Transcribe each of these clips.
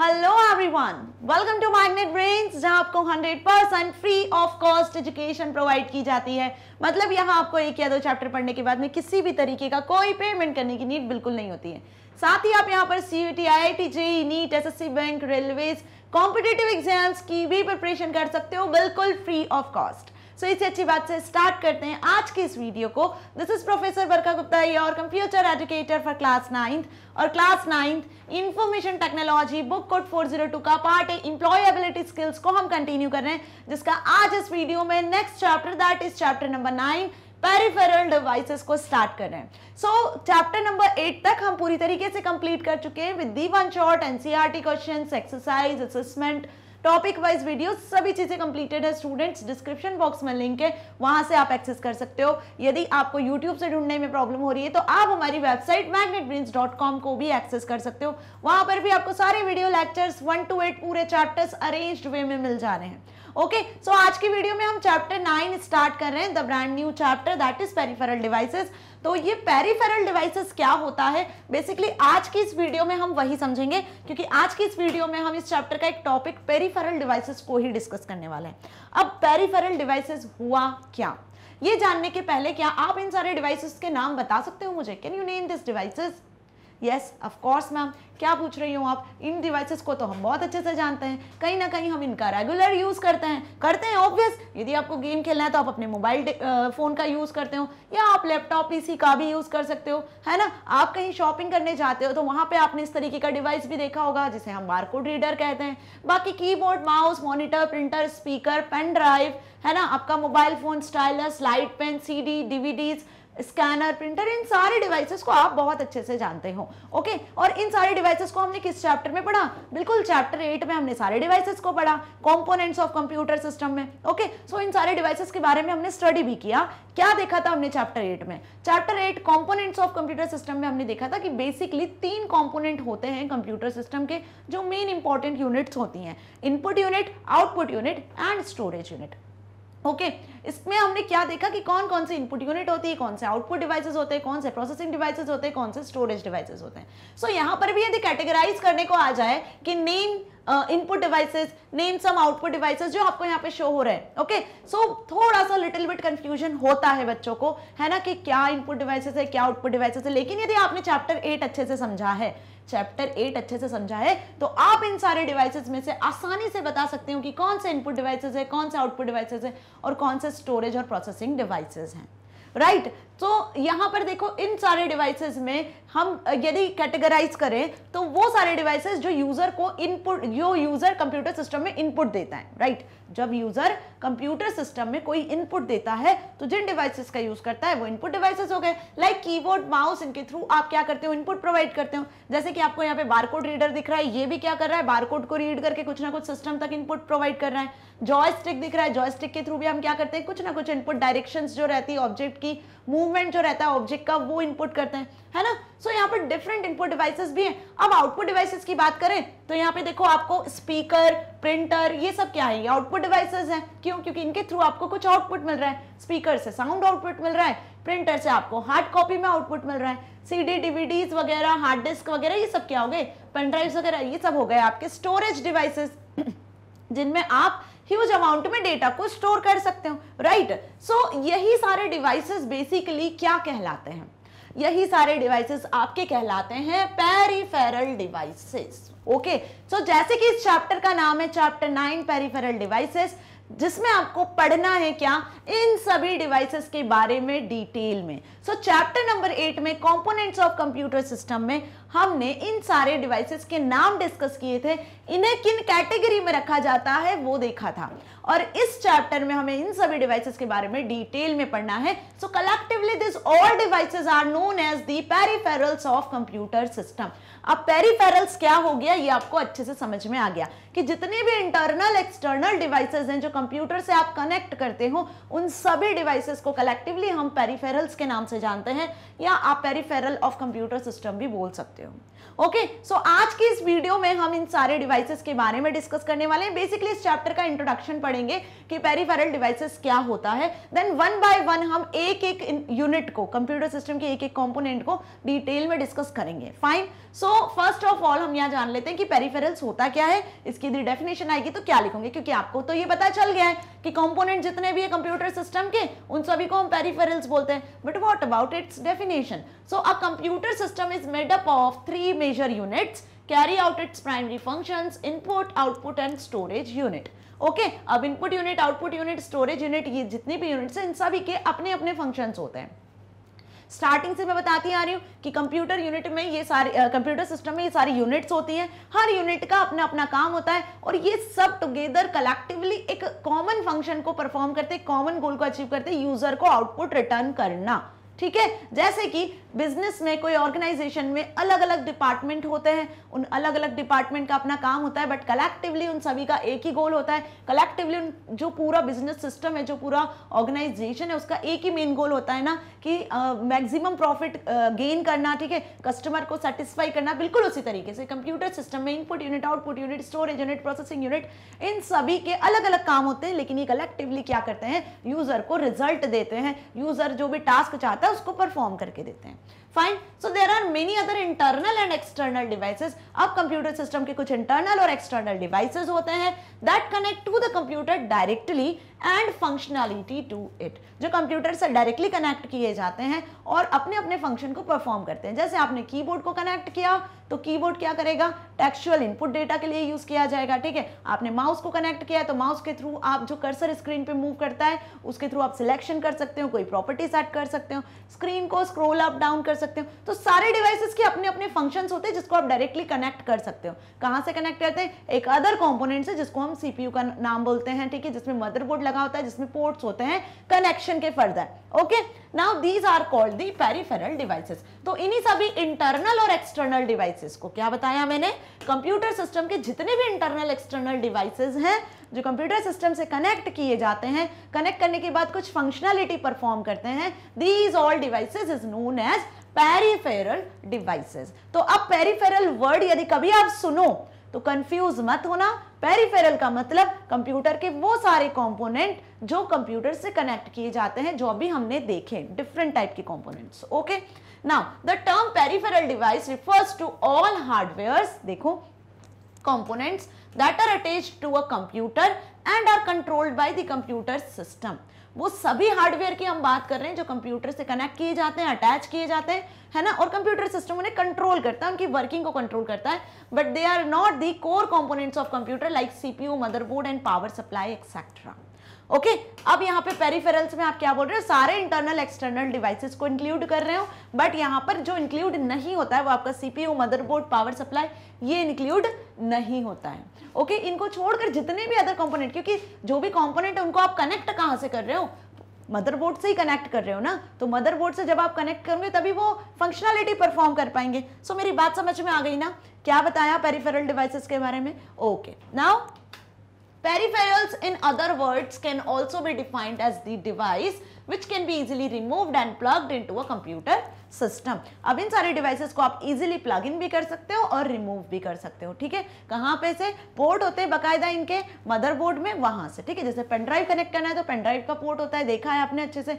Hello everyone welcome to Magnet Brains जहां आपको 100 percent free of cost education provide की जाती है मतलब यहां आपको एक या दो चैप्टर पढ़ने के बाद में किसी भी तरीके का कोई पेमेंट करने की नीड बिल्कुल नहीं होती है साथ ही आप यहां पर C U T I I T J NEET S S C bank railways competitive exams की भी प्रिपरेशन कर सकते हो बिल्कुल free of cost so so, इसी अच्छी बात से स्टार्ट करते हैं आज के इस वीडियो को this is professor Barkha Gupta और computer educator for class ninth और class ninth information technology book code 402 का पार्ट है इंप्लॉयबिलिटी स्किल्स को हम कंटिन्यू कर रहे हैं जिसका आज इस वीडियो में next chapter that is chapter number nine peripheral devices को स्टार्ट कर रहे हैं सो चैप्टर नंबर एट तक हम पूरी तरीके से कंप्लीट कर चुके हैं with the one shot NCERT questions exercise assessment topic wise video सभी चीज़ें कंप्लीटेड है स्टूडेंट्स डिस्क्रिप्शन बॉक्स में लिंक है वहां से आप एक्सेस कर सकते हो यदि आपको यूट्यूब से ढूंढने में प्रॉब्लम हो रही है तो आप हमारी वेबसाइट मैग्नेट को भी एक्सेस कर सकते हो वहां पर भी आपको सारे video lectures one to eight पूरे चैप्टर्स अरेन्ज वे में मिल जा रहे हैं ओके सो आज की वीडियो में हम चैप्टर नाइन स्टार्ट कर रहे हैं the brand new chapter that is peripheral devices तो ये पेरीफेरल डिवाइसेस क्या होता है बेसिकली आज की इस वीडियो में हम वही समझेंगे क्योंकि आज की इस वीडियो में हम इस चैप्टर का एक टॉपिक पेरीफेरल डिवाइसेस को ही डिस्कस करने वाले हैं अब पेरीफेरल डिवाइसेस हुआ क्या ये जानने के पहले क्या आप इन सारे डिवाइसेस के नाम बता सकते हो मुझे can you name this devices yes of course ma'am क्या पूछ रही हूँ आप इन डिवाइसेस को तो हम बहुत अच्छे से जानते हैं कहीं ना कहीं हम इनका रेगुलर यूज़ करते हैं करते हैं ऑब्वियस यदि आपको गेम खेलना है तो आप अपने मोबाइल फ़ोन का यूज़ करते हो या आप लैपटॉप पीसी का भी यूज़ कर सकते हो है ना आप कहीं शॉपिंग करने जाते हो तो वहाँ पर आपने इस तरीके का डिवाइस भी देखा होगा जिसे हम बारकोड रीडर कहते हैं बाकी keyboard mouse monitor printer speaker pen drive है ना आपका mobile phone stylus light pen C D scanner printer इन सारे डिवाइसेस को आप बहुत अच्छे से जानते हो ओके और इन सारे डिवाइसेस को हमने किस चैप्टर में पढ़ा बिल्कुल चैप्टर एट में हमने सारे डिवाइसेस को पढ़ा कंपोनेंट्स ऑफ कंप्यूटर सिस्टम में ओके सो इन सारे डिवाइसेस के बारे में हमने स्टडी भी किया क्या देखा था हमने चैप्टर एट में chapter eight components of computer system में हमने देखा था कि बेसिकली तीन कॉम्पोनेंट होते हैं कंप्यूटर सिस्टम के जो मेन इंपॉर्टेंट यूनिट्स होती हैं input unit output unit and storage unit okay okay. इसमें हमने क्या देखा कि कौन कौन से इनपुट यूनिट होती है कौन से आउटपुट डिवाइसेज होते हैं कौन से प्रोसेसिंग डिवाइसेज होते हैं कौन से स्टोरेज डिवाइसेज होते हैं सो so, यहाँ पर भी यदि कैटेगराइज करने को आ जाए कि name input devices name some output devices जो आपको यहाँ पे शो हो रहे हैं ओके सो थोड़ा सा लिटिल बिट कंफ्यूजन होता है बच्चों को है ना कि क्या इनपुट डिवाइसेस है क्या आउटपुट डिवाइसेस है लेकिन यदि आपने चैप्टर एट अच्छे से समझा है चैप्टर एट अच्छे से समझा है तो आप इन सारे डिवाइसेस में से आसानी से बता सकते हो कि कौन से इनपुट डिवाइसेस है कौन से आउटपुट डिवाइसेस है और कौन से स्टोरेज और प्रोसेसिंग डिवाइसेज हैं राइट right? तो यहाँ पर देखो इन सारे डिवाइसेस में हम यदि कैटेगराइज करें तो वो सारे डिवाइसेस जो यूज़र को इनपुट जो यूज़र कंप्यूटर सिस्टम में इनपुट देता है राइट जब यूज़र कंप्यूटर सिस्टम में कोई इनपुट देता है तो जिन डिवाइसेस का यूज़ करता है वो इनपुट डिवाइसेस हो गए लाइक कीबोर्ड माउस इनके थ्रू आप क्या करते हो इनपुट प्रोवाइड करते हो जैसे कि आपको यहाँ पे बार रीडर दिख रहा है ये भी क्या कर रहा है बारकोड को रीड करके कुछ ना कुछ सिस्टम तक इनपुट प्रोवाइड कर रहा है जॉय दिख रहा है जॉय के थ्रू भी हम क्या करते हैं कुछ ना कुछ इनपुट डायरेक्शन जो रहती है ऑब्जेक्ट की मूव मूवमेंट जो रहता है ऑब्जेक्ट का वो इनपुट करते हैं है ना सो so, यहाँ पर डिफरेंट इनपुट डिवाइसेस भी हैं अब आउटपुट डिवाइसेस की बात करें तो यहाँ पे देखो आपको स्पीकर प्रिंटर ये सब क्या है ये आउटपुट डिवाइसेस हैं क्यों क्योंकि इनके थ्रू आपको कुछ आउटपुट मिल रहा है स्पीकर से साउंड आउटपुट मिल रहा है प्रिंटर से आपको हार्ड कॉपी में आउटपुट मिल रहा है सीडी डीवीडीज वगैरह हार्ड डिस्क वगैरह ये सब क्या हो गए पेनड्राइव वगैरह ये सब हो गए आपके स्टोरेज डिवाइसेस जिनमें आप ह्यूज अमाउंट में डेटा को स्टोर कर सकते हो राइट सो यही सारे डिवाइसेस बेसिकली क्या कहलाते हैं यही सारे डिवाइसेस आपके कहलाते हैं पेरीफेरल डिवाइसेस ओके सो जैसे कि इस चैप्टर का नाम है चैप्टर नाइन पेरीफेरल डिवाइसेस जिसमें आपको पढ़ना है क्या इन सभी डिवाइसेस के बारे में डिटेल में सो चैप्टर नंबर एट में कंपोनेंट्स ऑफ कंप्यूटर सिस्टम में हमने इन सारे डिवाइसेस के नाम डिस्कस किए थे इन्हें किन कैटेगरी में रखा जाता है वो देखा था और इस चैप्टर में हमें इन सभी डिवाइसेस के बारे में डिटेल में पढ़ना है so collectively this all devices are known as the peripherals of computer system अब पेरीफेरल्स क्या हो गया ये आपको अच्छे से समझ में आ गया कि जितने भी इंटरनल एक्सटर्नल डिवाइसेस हैं जो कंप्यूटर से आप कनेक्ट करते हो उन सभी डिवाइसेस को कलेक्टिवली हम पेरीफेरल्स के नाम से जानते हैं या आप पेरीफेरल ऑफ कंप्यूटर सिस्टम भी बोल सकते सकते हो ओके okay, सो so आज की इस वीडियो में हम इन सारे डिवाइसेस के बारे में डिस्कस करने वाले हैं बेसिकली इस चैप्टर का इंट्रोडक्शन पढ़ेंगे कि पेरीफेरल डिवाइसेस क्या होता है देन वन बाय वन हम एक एक यूनिट को कंप्यूटर सिस्टम के एक एक कंपोनेंट को डिटेल में डिस्कस करेंगे fine so first of all हम यहाँ जान लेते हैं कि पेरीफेरल्स होता क्या है इसकी यदि डेफिनेशन आएगी तो क्या लिखोगे क्योंकि आपको तो ये पता चल गया है कि कॉम्पोनेंट जितने भी है कंप्यूटर सिस्टम के उन सभी को हम पेरीफेरल्स बोलते हैं but what about its definition so a computer system is made up of of three major units carry out its primary functions input output and storage unit okay okay, अब input unit output unit storage unit ये जितने भी units हैं इन सभी के अपने अपने functions होते हैं स्टार्टिंग से मैं बताती आ रही हूँ कि कंप्यूटर यूनिट में ये सारे कंप्यूटर सिस्टम में ये सारी यूनिट्स होती हैं हर यूनिट का अपना अपना काम होता है और ये सब टुगेदर कलेक्टिवली एक कॉमन फंक्शन को परफॉर्म करते कॉमन गोल को अचीव करते यूजर को आउटपुट रिटर्न करना ठीक है जैसे कि बिजनेस में कोई ऑर्गेनाइजेशन में अलग अलग डिपार्टमेंट होते हैं उन अलग अलग डिपार्टमेंट का अपना काम होता है बट कलेक्टिवली उन सभी का एक ही गोल होता है कलेक्टिवली जो पूरा बिजनेस सिस्टम है जो पूरा ऑर्गेनाइजेशन है उसका एक ही मेन गोल होता है ना कि मैक्सिमम प्रॉफिट गेन करना ठीक है कस्टमर को सेटिस्फाई करना बिल्कुल उसी तरीके से कंप्यूटर सिस्टम में input unit output unit storage unit processing unit इन सभी के अलग अलग काम होते हैं लेकिन ये कलेक्टिवली क्या करते हैं यूजर को रिजल्ट देते हैं यूजर जो भी टास्क चाहता है है उसको परफॉर्म करके देते हैं fine so there are many other internal and external devices अब कंप्यूटर सिस्टम के कुछ इंटरनल और एक्सटर्नल डिवाइसेज होते हैं that connect to the computer directly and functionality to it जो कंप्यूटर से डायरेक्टली कनेक्ट किए जाते हैं और अपने अपने फंक्शन को परफॉर्म करते हैं जैसे आपने कीबोर्ड को कनेक्ट किया तो कीबोर्ड क्या करेगा टेक्सुअल इनपुट डेटा के लिए यूज़ किया जाएगा ठीक है आपने माउस को कनेक्ट किया तो माउस के थ्रू आप जो कर्सर स्क्रीन पे मूव करता है उसके थ्रू आप सिलेक्शन कर सकते हो कोई प्रॉपर्टी सेट कर सकते हो स्क्रीन को स्क्रोल अप डाउन कर सकते हो तो सारे डिवाइसेस के अपने अपने फंक्शन होते हैं जिसको आप डायरेक्टली कनेक्ट कर सकते हो कहाँ से कनेक्ट करते हैं एक अदर कॉम्पोनेंट से जिसको हम सीपीयू का नाम बोलते हैं ठीक है जिसमें मदरबोर्ड लगा होता है जिसमें पोर्ट्स होते हैं कनेक्शन के further okay now these are called the peripheral devices तो इन्हीं सभी इंटरनल और एक्सटर्नल डिवाइसेस को क्या बताया मैंने कंप्यूटर सिस्टम के जितने भी इंटरनल एक्सटर्नल डिवाइसेस हैं जो कंप्यूटर सिस्टम से कनेक्ट किए जाते हैं कनेक्ट करने के बाद कुछ फंक्शनैलिटी परफॉर्म करते हैं these all devices is known as peripheral devices तो अब पेरीफेरल वर्ड यदि कभी आप सुनो तो कंफ्यूज मत होना पेरिफेरल का मतलब कंप्यूटर के वो सारे कंपोनेंट जो कंप्यूटर से कनेक्ट किए जाते हैं जो अभी हमने देखे डिफरेंट टाइप के components okay now the term peripheral device refers to all hardware देखो components that are attach to a computer and are controlled by the computer system वो सभी हार्डवेयर की हम बात कर रहे हैं जो कंप्यूटर से कनेक्ट किए जाते हैं अटैच किए जाते हैं है ना और कंप्यूटर सिस्टम उन्हें कंट्रोल करता है उनकी वर्किंग को कंट्रोल करता है but they are not the core components of computer like CPU motherboard and power supply etcetera okay अब यहाँ पे पेरीफेरल्स में आप क्या बोल रहे हो सारे इंटरनल एक्सटर्नल डिवाइसेस को इंक्लूड कर रहे हो बट यहाँ पर जो इंक्लूड नहीं होता है वो आपका सीपीयू मदरबोर्ड पावर सप्लाई ये इंक्लूड नहीं होता है ओके okay? इनको छोड़कर जितने भी अदर कंपोनेंट क्योंकि जो भी कंपोनेंट है उनको आप कनेक्ट कहाँ से कर रहे हो मदरबोर्ड से ही कनेक्ट कर रहे हो ना तो मदरबोर्ड से जब आप कनेक्ट करोगे तभी वो फंक्शनलिटी परफॉर्म कर पाएंगे सो so, मेरी बात समझ में आ गई ना क्या बताया पेरीफेरल डिवाइसेस के बारे में okay okay. Now Peripherals in other words can also be defined as the device which can be easily removed and plugged into a computer system अब इन सारे डिवाइसेस को आप इजिली प्लग इन भी कर सकते हो और रिमूव भी कर सकते हो ठीक है कहाँ पे से पोर्ट होते हैं बकायदा इनके मदरबोर्ड में वहाँ से ठीक है जैसे पेनड्राइव कनेक्ट करना है तो पेनड्राइव का पोर्ट होता है देखा है आपने अच्छे से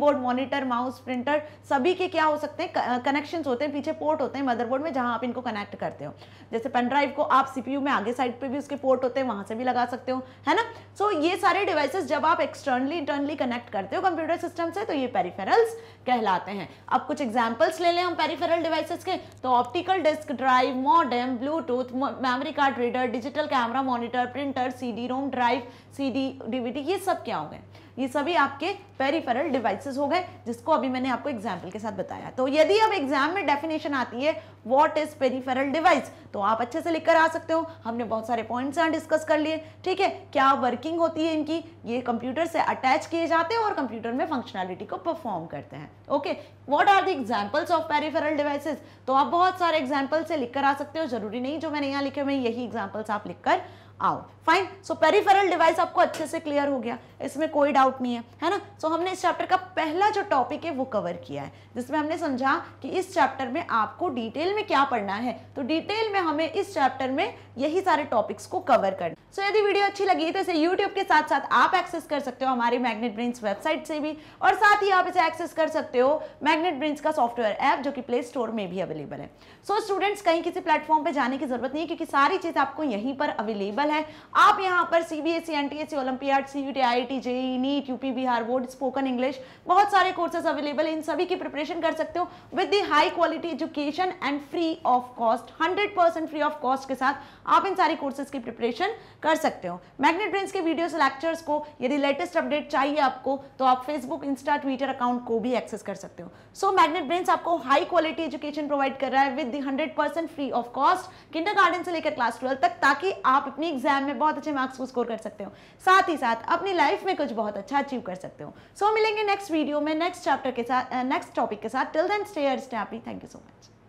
बोर्ड मॉनिटर माउस प्रिंटर सभी के क्या हो सकते हैं कनेक्शन होते हैं पीछे पोर्ट होते हैं मदरबोर्ड में जहाँ आप इनको कनेक्ट करते हो जैसे पेनड्राइव को आप सीपीयू में आगे साइड पर भी उसके पोर्ट होते हैं वहाँ से भी लगा सकते हो है ना सो so, ये सारे डिवाइसेस जब आप एक्सटर्नली इंटरनली कनेक्ट करते हो कंप्यूटर कंप्यूटर सिस्टम से तो ये पेरीफेरल्स कहलाते हैं अब कुछ एग्जाम्पल्स ले लें हम पेरीफेरल डिवाइसेस के तो optical disk drive modem Bluetooth memory card reader digital camera monitor printer CD ROM drive CD DVD ये सब क्या होंगे ये सभी आपके पेरीफेरल डिवाइसेस हो गए जिसको अभी मैंने आपको एग्जाम्पल के साथ बताया तो यदि अब एग्जाम में डेफिनेशन आती है वॉट इज पेरीफेरल डिवाइस तो आप अच्छे से लिखकर आ सकते हो हमने बहुत सारे पॉइंट्स यहाँ डिस्कस कर लिए ठीक है क्या वर्किंग होती है इनकी ये कंप्यूटर से अटैच किए जाते हैं और कंप्यूटर में फंक्शनैलिटी को परफॉर्म करते हैं okay what are the examples of peripheral devices तो आप बहुत सारे एग्जाम्पल्स से लिखकर आ सकते हो जरूरी नहीं जो मैंने यहाँ लिखे हुए यही एग्जाम्पल्स आप लिखकर आओ फाइन सो पेरिफेरल डिवाइस आपको अच्छे से क्लियर हो गया इसमें कोई डाउट नहीं है है ना सो so, हमने इस चैप्टर का पहला जो टॉपिक है वो कवर किया है जिसमें हमने समझा कि इस चैप्टर में आपको डिटेल में क्या पढ़ना है तो डिटेल में हमें इस चैप्टर में यही सारे टॉपिक्स को कवर करना सो so, यदि वीडियो अच्छी लगी तो इसे यूट्यूब के साथ साथ आप एक्सेस कर सकते हो हमारी मैग्नेट ब्रिंस वेबसाइट से भी और साथ ही आप इसे एक्सेस कर सकते हो मैग्नेट ब्रिंस का सॉफ्टवेयर ऐप जो कि प्ले स्टोर में भी अवेलेबल है सो so, स्टूडेंट्स कहीं किसी प्लेटफॉर्म पर जाने की जरूरत नहीं है क्योंकि सारी चीज़ आपको यहीं पर अवेलेबल अवेलेबल है आप यहाँ पर C B S C N T S C olympiad C U T I T JEE NEET UP Bihar board spoken English बहुत सारे कोर्सेज अवेलेबल है इन सभी की प्रिपरेशन कर सकते हो with the high quality education and free of cost hundred percent free of cost के साथ आप इन सारे कोर्सेज की प्रिपरेशन कर सकते हो मैग्नेट ब्रेन्स के वीडियोज लेक्चर्स को यदि लेटेस्ट अपडेट चाहिए आपको तो आप फेसबुक इंस्टा ट्विटर अकाउंट को भी एक्सेस कर सकते हो सो मैग्नेट ब्रेन्स आपको हाई क्वालिटी एजुकेशन प्रोवाइड कर रहा है with the hundred percent free of cost kindergarten से लेकर क्लास ट्वेल्व तक ताकि आप अपनी एग्जाम में बहुत अच्छे मार्क्स को स्कोर कर सकते हो साथ ही साथ अपनी लाइफ में कुछ बहुत अच्छा अचीव कर सकते हो सो so, मिलेंगे नेक्स्ट वीडियो में नेक्स्ट चैप्टर के साथ नेक्स्ट टॉपिक के साथ टिल देन स्टेयर स्टैपी थैंक यू सो मच